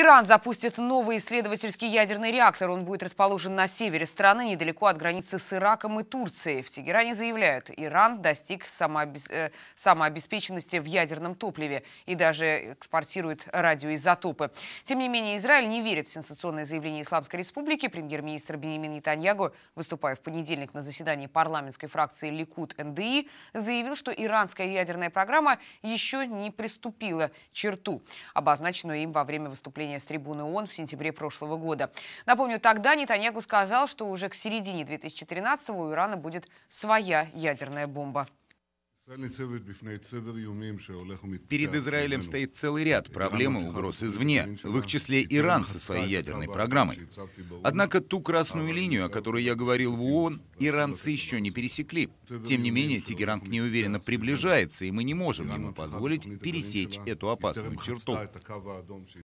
Иран запустит новый исследовательский ядерный реактор. Он будет расположен на севере страны, недалеко от границы с Ираком и Турцией. В Тегеране заявляют, Иран достиг самообез... э, самообеспеченности в ядерном топливе и даже экспортирует радиоизотопы. Тем не менее, Израиль не верит в сенсационное заявление Исламской Республики. Премьер-министр Бенемин Нетаньягу, выступая в понедельник на заседании парламентской фракции Ликуд-НДИ, заявил, что иранская ядерная программа еще не приступила черту, обозначенную им во время выступления заявление с трибуны ООН в сентябре прошлого года. Напомню, тогда Нетаньягу сказал, что уже к середине 2013-го у Ирана будет своя ядерная бомба. Перед Израилем стоит целый ряд проблем и угроз извне, в их числе Иран со своей ядерной программой. Однако ту красную линию, о которой я говорил в ООН, иранцы еще не пересекли. Тем не менее, Тегеран к ней уверенно приближается, и мы не можем ему позволить пересечь эту опасную черту.